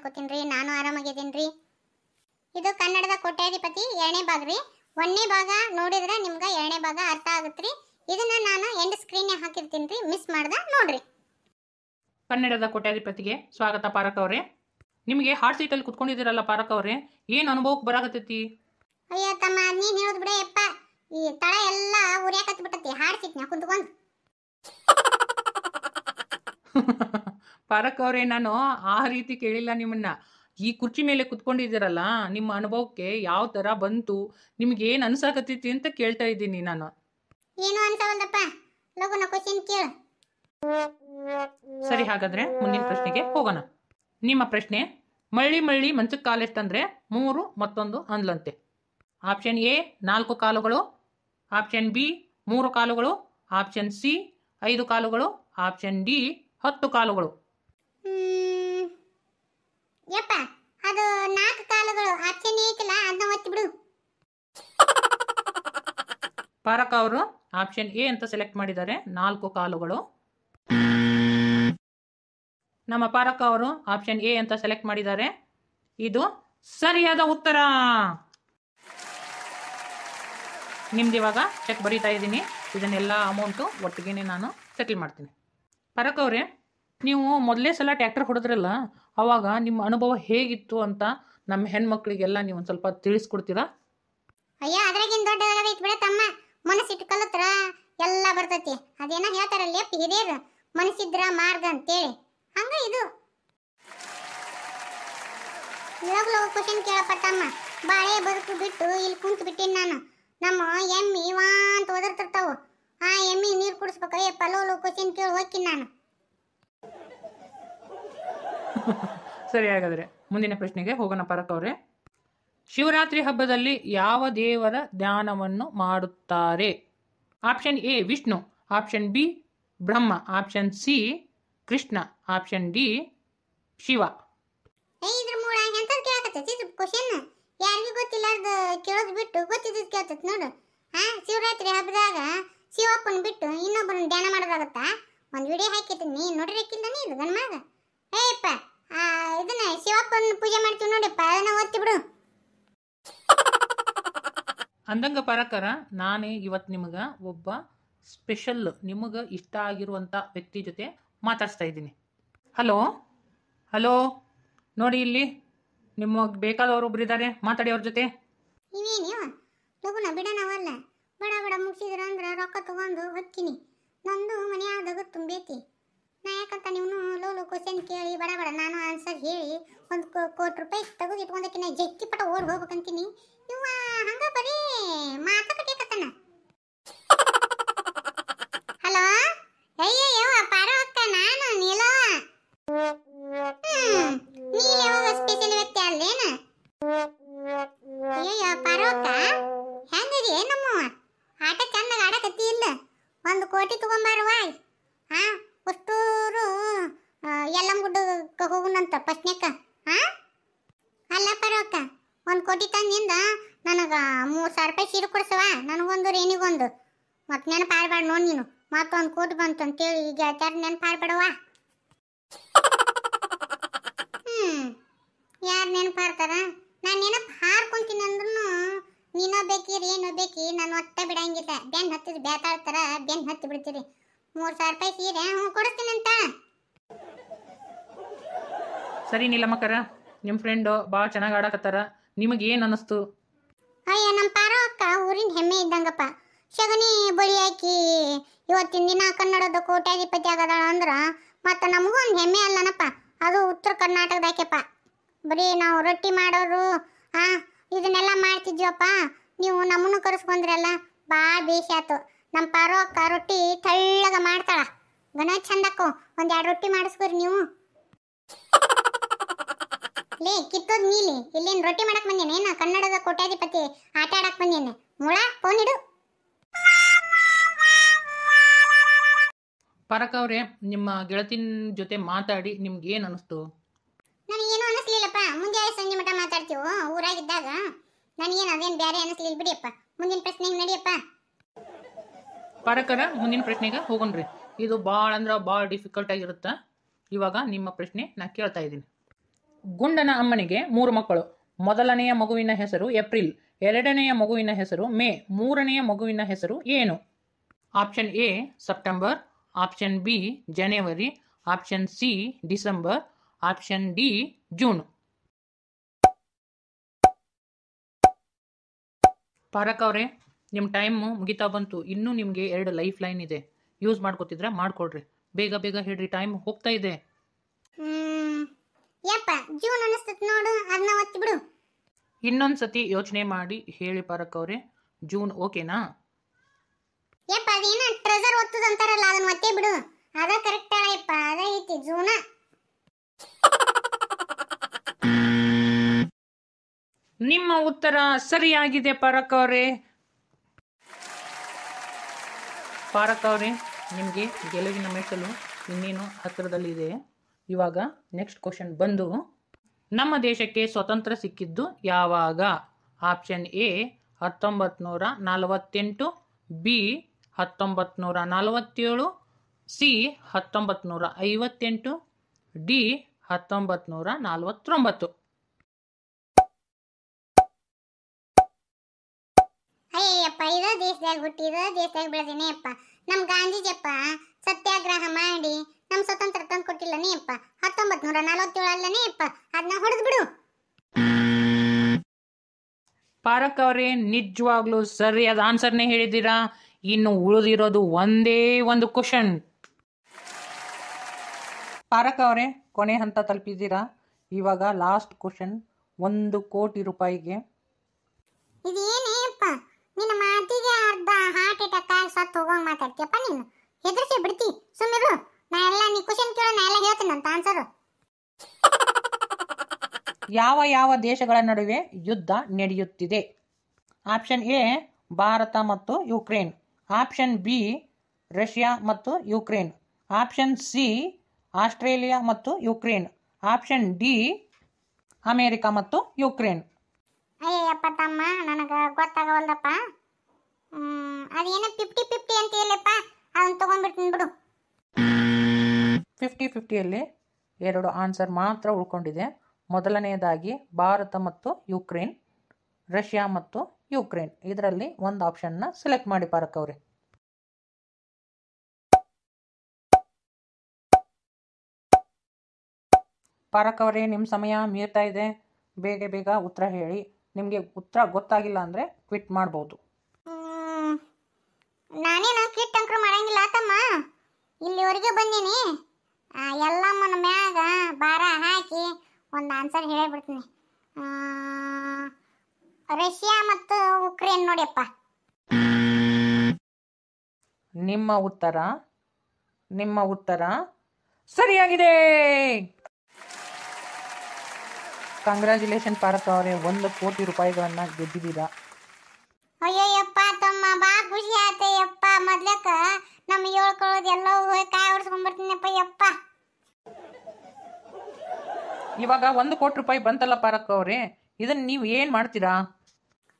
ಅನ್ಕೋತೀನಿ ರೀ ನಾನು ಆರಾಮಾಗಿದ್ದೀನಿ ರೀ ಇದು ಕನ್ನಡದ ಕೋಟ್ಯಾಧಿಪತಿ ಎರಡನೇ ಭಾಗ ರೀ ಒಂದನೇ ಭಾಗ ನೋಡಿದ್ರೆ ನಿಮ್ಗೆ ಎರಡನೇ ಭಾಗ ಅರ್ಥ ಆಗುತ್ತೆ ರೀ ಇದನ್ನ ನಾನು ಎಂಡ್ ಸ್ಕ್ರೀನ್ ಹಾಕಿರ್ತೀನಿ ರೀ ಮಿಸ್ ಮಾಡ್ದ ನೋಡ್ರಿ ಕನ್ನಡದ ಕೋಟ್ಯಾಧಿಪತಿಗೆ ಸ್ವಾಗತ ಪಾರಕ್ ಅವ್ರೆ ನಿಮಗೆ ಹಾರ್ಟ್ ಸೀಟಲ್ಲಿ ಕುತ್ಕೊಂಡಿದ್ದೀರಲ್ಲ ಪಾರಕ್ ಅವ್ರೆ ಏನ್ ಅನುಭವಕ್ಕೆ ಬರಾಕತ್ತೈತಿ ಅಯ್ಯೋ ತಮ್ಮ ನೀನು ಹೇಳೋದು ಬಿಡ ಈ ತಳ ಎಲ್ಲ ಬಿಟ್ಟತಿ ಹಾರ್ಟ್ ಸೀಟ್ನ ಕುಂತ್ಕೊಂಡು ಪಾರಕ್ ಅವರೇ ನಾನು ಆ ರೀತಿ ಕೇಳಿಲ್ಲ ನಿಮ್ಮನ್ನ ಈ ಕುರ್ಚಿ ಮೇಲೆ ಕುತ್ಕೊಂಡಿದ್ದೀರಲ್ಲ ನಿಮ್ಮ ಅನುಭವಕ್ಕೆ ಯಾವ ಥರ ಬಂತು ನಿಮ್ಗೆ ಏನು ಅನ್ಸಾಕತ್ತೈತಿ ಅಂತ ಕೇಳ್ತಾ ಇದ್ದೀನಿ ನಾನು ಏನು ಸರಿ ಹಾಗಾದ್ರೆ ಮುಂದಿನ ಪ್ರಶ್ನೆಗೆ ಹೋಗೋಣ ನಿಮ್ಮ ಪ್ರಶ್ನೆ ಮಳ್ಳಿ ಮಳ್ಳಿ ಮಂಚಕ್ಕೆ ಎಷ್ಟಂದ್ರೆ ಮೂರು ಮತ್ತೊಂದು ಅಂದ್ಲಂತೆ ಆಪ್ಷನ್ ಎ ನಾಲ್ಕು ಕಾಲುಗಳು ಆಪ್ಷನ್ ಬಿ ಮೂರು ಕಾಲುಗಳು ಆಪ್ಷನ್ ಸಿ ಐದು ಕಾಲುಗಳು ಆಪ್ಷನ್ ಡಿ ಹತ್ತು ಕಾಲುಗಳು ಯಪ್ಪ ಅದು ನಾಲ್ಕು ಕಾಲುಗಳು ಆಪ್ಷನ್ ಐತಲ್ಲ ಅದನ್ನ ಒತ್ತಿ ಬಿಡು ಪಾರಕ ಅವರು ಆಪ್ಷನ್ ಎ ಅಂತ ಸೆಲೆಕ್ಟ್ ಮಾಡಿದ್ದಾರೆ ನಾಲ್ಕು ಕಾಲುಗಳು ನಮ್ಮ ಪಾರಕ ಅವರು ಆಪ್ಷನ್ ಎ ಅಂತ ಸೆಲೆಕ್ಟ್ ಮಾಡಿದ್ದಾರೆ ಇದು ಸರಿಯಾದ ಉತ್ತರ ನಿಮ್ದು ಇವಾಗ ಚೆಕ್ ಬರೀತಾ ಇದ್ದೀನಿ ಇದನ್ನೆಲ್ಲ ಅಮೌಂಟು ಒಟ್ಟಿಗೆ ನಾನು ಸೆಟಲ್ ಮಾಡ್ತೀನಿ ಅವರೇ ನೀವು ಮೊದಲೇ ಸಲ ಟ್ಯಾಕ್ಟರ್ ಹೊಡೆದ್ರಲ್ಲ ಅವಾಗ ನಿಮ್ಮ ಅನುಭವ ಹೇಗಿತ್ತು ಅಂತ ನಮ್ಮ ಹೆಣ್ಮಕ್ಳಿಗೆಲ್ಲ ನೀವು ಒಂದು ಸ್ವಲ್ಪ ತಿಳಿಸ್ಕೊಡ್ತೀರಾ ಅಯ್ಯ ಅದ್ರಾಗಿನ ದೊಡ್ಡದಾಗೈತಿ ಬಿಡ ತಮ್ಮ ಮನಸ್ಸಿಟ್ಟು ಕಲತ್ರ ಎಲ್ಲ ಬರ್ತೈತಿ ಅದೇನ ಹೇಳ್ತಾರಲ್ಲಿ ಹಿರಿಯರು ಮನಸ್ಸಿದ್ರ ಮಾರ್ಗ ಅಂತೇಳಿ ಹಂಗ ಇದು ಇವಾಗಲೂ ಕ್ವಶನ್ ಕೇಳಪ್ಪ ಕೇಳಪಟ್ಟಮ್ಮ ಬಾಳೆ ಬದುಕು ಬಿಟ್ಟು ಇಲ್ಲಿ ಕುಂತು ಬಿಟ್ಟಿನಿ ನಾನು ನಮ್ಮ ಎಮ್ಮಿ ವಾಂತ ಒದರ್ತಿರ್ತಾವು ಆ ಎಮ್ಮಿ ನೀರು ಕುಡಿಸ್ಬೇಕು ಅಯ್ಯಪ್ಪ ಲೋ ಲೋ ಕ್ವಶನ್ ಕೇಳಿ ಹೋಗ್ತೀನಿ ನಾನು ಸರಿ ಹಾಗಾದರೆ ಮುಂದಿನ ಪ್ರಶ್ನೆಗೆ ಹೋಗೋಣ ಪರಕ್ ಅವರೇ ಶಿವರಾತ್ರಿ ಹಬ್ಬದಲ್ಲಿ ಯಾವ ದೇವರ ಧ್ಯಾನವನ್ನು ಮಾಡುತ್ತಾರೆ option A Vishnu option B Brahma option C Krishna option D Shiva ಇದ್ರ ಮೂಳ ಎಂತ ಕೇಳಕತ್ತೈತಿ ಇದು ಕ್ವಶನ್ ಯಾರಿಗೂ ಗೊತ್ತಿಲ್ಲಾರ್ದ ಕೇಳೋದು ಬಿಟ್ಟು ಗೊತ್ತಿದ್ದು ಕೇಳ್ತೈತಿ ನೋಡು ಹಾ ಶಿವರಾತ್ರಿ ಹಬ್ಬದಾಗ ಶಿವಪ್ಪನ ಬಿಟ್ಟು ಇನ್ನೊಬ್ಬನ ಧ್ಯಾನ ಮಾಡೋದಾಗತ್ತಾ ಒಂದು ವಿಡಿಯೋ ಹಾಕಿತ್ತೀನಿ ನೋಡಿರಕ್ಕಿಲ್ಲ ನೀ ಇದು ಗಂಡ ಅಂದಂಗ ಪರಕರ ನಾನೇ ಇವತ್ತು ನಿಮಗೆ ಒಬ್ಬ ಸ್ಪೆಷಲ್ ನಿಮಗೆ ಇಷ್ಟ ಆಗಿರುವಂಥ ವ್ಯಕ್ತಿ ಜೊತೆ ಮಾತಾಡ್ತಾ ಇದ್ದೀನಿ ಹಲೋ ಹಲೋ ನೋಡಿ ಇಲ್ಲಿ ನಿಮಗೆ ಬೇಕಾದವರು ಒಬ್ರು ಇದ್ದಾರೆ ಮಾತಾಡಿ ಅವ್ರ ಜೊತೆ ನೀವೇನು ತಗೋಣ ಬಿಡೋಣವಲ್ಲ ಬಡ ಬಡ ಮುಗಿಸಿದ್ರ ಅಂದ್ರೆ ರೊಕ್ಕ ತಗೊಂಡು ಹೊಕ್ಕಿನಿ ನಂದು ಮನೆಯಾದಾಗ ದಗದ್ ತುಂಬೈತಿ ನಾ ಯಾಕಂತ ನೀವು ಲೋಲು ಕ್ವಶನ್ ಕೇಳಿ ಬಡ ಬಡ ನಾನು ಆನ್ಸರ್ ಹೇಳಿ ಒಂದು ಕೋಟಿ ರೂಪಾಯಿ ತೆಗೆದು ಇಟ್ಕೊಂಡಕ್ಕೆ ನಾ ಜಗ್ಗಿ ಪಟ ಓಡ್ ಹೋಗ್ಬೇಕಂತೀನಿ ಬರೀ ಮಾತುಕತೆ ಕತನ ಹಲೋ ಅಯ್ಯ ಯವ್ವ ಅಕ್ಕ ನಾನು ನೀಲ ನೀ ಯಾವಾಗ ಸ್ಪೆಷಲ್ ವ್ಯಕ್ತಿ ಅಲ್ಲೇನ ಅಯ್ಯಯ್ಯ ಪಾರೋ ಅಕ್ಕ ಹೆಂಗಿದೆ ನಮ್ಮವ್ವ ಆಟ ಚಂದಾಗ ಆಡಕತ್ತಿ ಇಲ್ಲ ಒಂದು ಕೋಟಿ ತಗೊಂಬಾರವ್ವ ಹಾ ಅಷ್ಟೂರು ಎಲ್ಲಮ್ಮ ಗುಡ್ಡಕ್ಕೆ ಹೋಗುಣಂತ ಪಸ್ನ್ಯಕ್ಕ ಹಾ ಅಲ್ಲ ಪರೋಕ್ಕ ಒಂದು ಕೋಟಿ ತಂದು ಮತ್ತೆ ನೆನಪಾಡ್ಬೇಡ ನೋಡಿ ನೀನು ಮತ್ತೊಂದು ಕೂತ್ ಬಂತು ಅಂತೇಳಿ ಈಗ ಹೇಳ್ತಾರ ನೆನಪಾಡ್ಬೇಡವ ಹ್ಮ್ ಯಾರು ನೆನಪಾಡ್ತಾರ ನಾನು ನೆನಪು ಹಾರ್ಕೊಂತೀನಿ ಅಂದ್ರೂ ನೀನೋ ಬೇಕಿರಿ ಏನೋ ಬೇಕಿ ನಾನು ಒಟ್ಟ ಬಿಡಂಗಿಲ್ಲ ಬೆನ್ ಹತ್ತಿದ್ ಬೇತಾಳ್ತಾರ ಬೆನ್ ಹತ್ತಿ ಬಿಡ್ತೀರಿ ಮೂರು ಸಾವಿರ ರೂಪಾಯಿ ಸೀರೆ ಹ್ಞೂ ಕೊಡಿಸ್ತೀನಿ ಅಂತ ಸರಿ ನೀಲಮ್ಮಕ್ಕರ ನಿಮ್ಮ ಫ್ರೆಂಡು ಭಾಳ ಚೆನ್ನಾಗಿ ಆಡಕತ್ತಾರ ನಿಮಗೆ ಏನು ಅನ್ನಿಸ್ತು ಅಯ್ಯ ನಮ್ಮ ಪಾರೋ ಅಕ್ಕ ಊರಿನ ಹೆಮ್ಮೆ ಇದ್ದಂಗಪ್ಪ ಶಗನಿ ಬಳಿ ಹಾಕಿ ಇವತ್ತಿನ ದಿನ ಕನ್ನಡದ ಕೋಟ್ಯಾಧಿಪತಿ ಆಗದಾಳ ಅಂದ್ರೆ ಮತ್ತೆ ನಮಗೂ ಒಂದು ಹೆಮ್ಮೆ ಅಲ್ಲನಪ್ಪ ಅದು ಉತ್ತರ ಕರ್ನಾಟಕದಾಕೆಪ್ಪ ಬರೀ ನಾವು ರೊಟ್ಟಿ ಮಾಡೋರು ಆ ಇದನ್ನೆಲ್ಲ ಮಾಡ್ತಿದ್ವಪ್ಪ ನೀವು ನಮ್ಮನ್ನು ಕರೆಸ್ಕೊಂಡ್ರಲ್ಲ ಭಾಳ ಬೇಷ್ ನಮ್ಮ ಪಾರೋ ಅಕ್ಕ ರೊಟ್ಟಿ ತಳ್ಳಗ ಮಾಡ್ತಾಳ ಗಣ ಚಂದಕ್ಕು ಒಂದ್ ಎರಡು ರೊಟ್ಟಿ ಮಾಡಿಸ್ಕೊರಿ ನೀವು ಲೇ ಕಿತ್ತೋದ್ ನೀಲಿ ಇಲ್ಲೇನು ರೊಟ್ಟಿ ಮಾಡಕ್ ಬಂದೇನೆ ನಾ ಕನ್ನಡದ ಕೋಟ್ಯಾಧಿಪತಿ ಆಟ ಆಡಕ್ ಬಂದೇನೆ ಮುಳ ಫೋನ್ ಇಡು ಪರಕ ಅವರೇ ನಿಮ್ಮ ಗೆಳತಿನ ಜೊತೆ ಮಾತಾಡಿ ನಿಮ್ಗೆ ಏನು ಅನಿಸ್ತು ಅನಿಸ್ಲಿಲ್ಲಪ್ಪ ಮುಂದೆ ಸಂಜೆ ಮಟ ಮಾತಾಡ್ತೀವೋ ಊರಾಗಿದ್ದಾಗ ನನಗೇನು ಅದೇನು ಬೇರೆ ಅನಿಸ್ಲಿಲ್ಲ ಬಿಡಿಯಪ್ಪ ಮುಂದಿನ ನಡಿಯಪ್ಪ ಪರಕರ ಮುಂದಿನ ಪ್ರಶ್ನೆಗೆ ಹೋಗೋಣ್ರಿ ಇದು ಭಾಳ ಅಂದ್ರೆ ಭಾಳ ಡಿಫಿಕಲ್ಟ್ ಆಗಿರುತ್ತೆ ಇವಾಗ ನಿಮ್ಮ ಪ್ರಶ್ನೆ ನಾ ಕೇಳ್ತಾ ಇದ್ದೀನಿ ಗುಂಡನ ಅಮ್ಮನಿಗೆ ಮೂರು ಮಕ್ಕಳು ಮೊದಲನೆಯ ಮಗುವಿನ ಹೆಸರು ಏಪ್ರಿಲ್ ಎರಡನೆಯ ಮಗುವಿನ ಹೆಸರು ಮೇ ಮೂರನೆಯ ಮಗುವಿನ ಹೆಸರು ಏನು option A September option B January option C December option D June ಪಾರಕ್ ಅವ್ರೆ ನಿಮ್ಮ ಟೈಮು ಮುಗಿತಾ ಬಂತು ಇನ್ನೂ ನಿಮಗೆ ಎರಡು ಲೈಫ್ ಲೈನ್ ಇದೆ ಯೂಸ್ ಮಾಡ್ಕೋತಿದ್ರೆ ಮಾಡ್ಕೊಡ್ರಿ ಬೇಗ ಬೇಗ ಹೇಳ್ರಿ ಟೈಮ್ ಹೋಗ್ತಾ ಇದೆ ಇನ್ನೊಂದ್ಸತಿ ಯೋಚನೆ ಮಾಡಿ ಹೇಳಿ ಪಾರಕ್ ಅವ್ರೆ ಜೂನ್ ಓಕೆನಾ ಏಪ್ಪ ಅದೇನ ಟ್ರೆಜರ್ ಒತ್ತದ ಅಂತಾರಲ್ಲ ಅದನ್ನ ಮತ್ತೆ ಬಿಡು ಅದ ಕರೆಕ್ಟ್ ಅಲ್ಲ ಯಪ್ಪ ಅದ ಐತಿ ಜೂನ ನಿಮ್ಮ ಉತ್ತರ ಸರಿಯಾಗಿದೆ ಪಾರಕ್ ಅವರೇ ಪಾರಕ್ ಅವರೇ ನಿಮಗೆ ಗೆಲುವಿನ ಮೆಟ್ಟಲು ಇನ್ನೇನು ಹತ್ತಿರದಲ್ಲಿದೆ ಇವಾಗ ನೆಕ್ಸ್ಟ್ ಕ್ವಶನ್ ಬಂದು ನಮ್ಮ ದೇಶಕ್ಕೆ ಸ್ವತಂತ್ರ ಸಿಕ್ಕಿದ್ದು ಯಾವಾಗ ಆಪ್ಷನ್ ಎ ಹತ್ತೊಂಬತ್ತು ನೂರ ನಲವತ್ತೆಂಟು ಬಿ ಹತ್ತೊಂಬತ್ತು ನೂರ ನಲವತ್ತೇಳು ಸಿ ಹತ್ತೊಂಬತ್ತು ನೂರ ಐವತ್ತೆಂಟು ಡಿ ಹತ್ತೊಂಬತ್ತು ನೂರ ನಲವತ್ತೊಂಬತ್ತು ಅಯ್ಯಪ್ಪ ಇರೋ ದೇಶದಾಗ ಹುಟ್ಟಿ ದೇಶದಾಗ ಬೆಳೆದೇನೆ ಅಪ್ಪ ನಮ್ಮ ಗಾಂಧೀಜಿಯಪ್ಪ ಸತ್ಯಾಗ್ರಹ ಮಾಡಿ ನಮ್ಮ ಸ್ವತಂತ್ರ ತಂದು ಕೊಟ್ಟಿಲ್ಲನೇ ಅಪ್ಪ ಹತ್ತೊಂಬತ್ತು ನೂರ ನಲವತ್ತೇಳು ಅಲ್ಲನೇ ಅಪ್ಪ ಅದನ್ನ ಹೊಡೆದು ಬಿಡು ಪಾರಕ್ ಅವರೇ ನಿಜವಾಗ್ಲೂ ಸರಿಯಾದ ಆನ್ಸರ್ನೇ ಹೇಳಿದ್ದೀರಾ ಇನ್ನು ಉಳಿದಿರೋದು ಒಂದೇ ಒಂದು ಕ್ವಶನ್ ಪಾರಕ ಅವರೇ ಕೊನೆ ಹಂತ ತಲುಪಿದ್ದೀರಾ ಇವಾಗ ಲಾಸ್ಟ್ ಕ್ವಶನ್ ಒಂದು ಕೋಟಿ ರೂಪಾಯಿಗೆ ಇದೇನೇಪ್ಪ ನಿಮ್ಮ ಮಾತಿಗೆ ಅರ್ಧ ಹಾರ್ಟ್ ಅಟ್ಯಾಕ್ ಆಗಿ ಸತ್ತು ಹೋಗಂಗೆ ಮಾತಾಡ್ತೀಯಪ್ಪ ನೀನು ಹೆದರಿಸಿ ಬಿಡ್ತಿ ಸುಮ್ಮನೆ ನಾ ಎಲ್ಲ ನೀ ಕ್ವಶನ್ ಕೇಳೋ ನಾ ಎಲ್ಲ ಹೇಳ್ತೀನಿ ಅಂತ ಆನ್ಸರು ಯಾವ ಯಾವ ದೇಶಗಳ ನಡುವೆ ಯುದ್ಧ ನಡೆಯುತ್ತಿದೆ ಆಪ್ಷನ್ ಎ ಭಾರತ ಮತ್ತು ಯುಕ್ರೇನ್ ಆಪ್ಷನ್ ಬಿ ರಷ್ಯಾ ಮತ್ತು ಯುಕ್ರೇನ್ ಆಪ್ಷನ್ ಸಿ ಆಸ್ಟ್ರೇಲಿಯಾ ಮತ್ತು ಯುಕ್ರೇನ್ ಆಪ್ಷನ್ ಡಿ ಅಮೇರಿಕಾ ಮತ್ತು ಯುಕ್ರೇನ್ ಅಯ್ಯಪ್ಪ ತಮ್ಮ ನನಗೆ ಅದೇನೋ ಫಿಫ್ಟಿ ಅಂತ ಬಿಡು ಫಿಫ್ಟಿ ಫಿಫ್ಟಿಯಲ್ಲಿ ಎರಡು ಆನ್ಸರ್ ಮಾತ್ರ ಉಳ್ಕೊಂಡಿದೆ ಮೊದಲನೆಯದಾಗಿ ಭಾರತ ಮತ್ತು ಯುಕ್ರೇನ್ ರಷ್ಯಾ ಮತ್ತು ಯುಕ್ರೇನ್ ಇದರಲ್ಲಿ ಒಂದು ಆಪ್ಷನ್ನ ಸೆಲೆಕ್ಟ್ ಮಾಡಿ ಪಾರಕ್ ಅವ್ರಿ ಪಾರಕ್ ಅವರೇ ನಿಮ್ಮ ಸಮಯ ಮೀರ್ತಾ ಇದೆ ಬೇಗ ಬೇಗ ಉತ್ತರ ಹೇಳಿ ನಿಮಗೆ ಉತ್ತರ ಗೊತ್ತಾಗಿಲ್ಲ ಅಂದ್ರೆ ಕ್ವಿಟ್ ಮಾಡಬಹುದು ನಾನೇನು ಕ್ವಿಟ್ ಅಂಕರು ಮಾಡಂಗಿಲ್ಲ ತಮ್ಮ ಬಂದೀನಿ ಮ್ಯಾಗ ಭಾರ ಹಾಕಿ ಒಂದು ಆನ್ಸರ್ ಹೇಳಿಬಿಡ್ತೀನಿ ರಷ್ಯಾ ಮತ್ತು ಉಕ್ರೇನ್ ನೋಡಿಯಪ್ಪ ನಿಮ್ಮ ಉತ್ತರ ನಿಮ್ಮ ಉತ್ತರ ಸರಿಯಾಗಿದೆ ಕಂಗ್ರ್ಯಾಚುಲೇಷನ್ ಪಾರಕ ಅವರೇ ಒಂದು ಕೋಟಿ ರೂಪಾಯಿಗಳನ್ನು ಗೆದ್ದಿದ್ದೀರಾ ಅಯ್ಯಯ್ಯಪ್ಪ ತಮ್ಮ ಬಾ ಖುಷಿ ಆತೆ ಯಪ್ಪ ಮೊದ್ಲಕ್ಕ ನಮ್ಮ ಹೇಳ್ಕೊಳ್ಳೋದು ಎಲ್ಲ ಹೋಗಿ ಕಾಯಿ ಹೊಡ್ಸ್ಕೊಂಡ್ಬರ್ತೀನಪ್ಪ ಯಪ್ಪ ಇವಾಗ ಒಂದು ಕೋಟಿ ರೂಪಾಯಿ ಬಂತಲ್ಲ ಪಾರಕ ಅವರೇ ಇದನ್ನು ನೀವು ಏನು ಮಾಡ್ತೀರಾ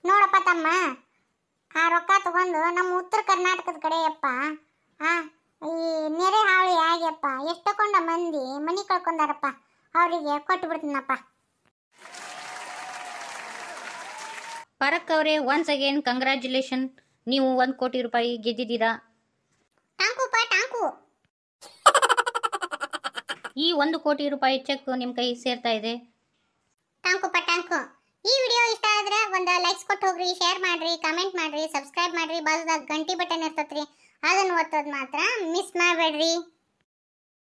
ನೋಡಪ್ಪ ತಮ್ಮ ಆ ರೊಕ್ಕ ತಗೊಂಡು ನಮ್ಮ ಉತ್ತರ ಕರ್ನಾಟಕದ ಕಡೆಯಪ್ಪ ಆ ಈ ನೆರೆ ಹಾವಳಿ ಆಗ್ಯಪ್ಪ ಎಷ್ಟಕೊಂಡ ಮಂದಿ ಮನಿ ಕಳ್ಕೊಂಡಾರಪ್ಪ ಅವರಿಗೆ ಕೊಟ್ಟು ಬಿಡ್ತೀನಪ್ಪ ಪರಕ್ ಅವರೇ ಒನ್ಸ್ ಅಗೇನ್ ಕಂಗ್ರ್ಯಾಚುಲೇಷನ್ ನೀವು ಒಂದು ಕೋಟಿ ರೂಪಾಯಿ ಗೆದ್ದಿದ್ದೀರಾ ಟಾಂಕುಪ್ಪ ಟಾಂಕು ಈ ಒಂದು ಕೋಟಿ ರೂಪಾಯಿ ಚೆಕ್ ನಿಮ್ಮ ಕೈಗೆ ಸೇರ್ತಾ ಇದೆ ಟಾಂಕುಪ್ಪ ಟಾಂಕು ಬಂದ ಲೈಕ್ಸ್ ಕೊಟ್ಟು ಹೋಗ್ರಿ ಶೇರ್ ಮಾಡ್ರಿ ಕಮೆಂಟ್ ಮಾಡ್ರಿ ಸಬ್ಸ್ಕ್ರೈಬ್ ಮಾಡ್ರಿ ಬಾಜುದಾಗ ಗಂಟಿ ಬಟನ್ ಇರ್ತತ್ರಿ ಅದನ್ನ ಓದ್ತದ್ ಮಾತ್ರ ಮಿಸ್ ಮಾಡಬೇಡ್ರಿ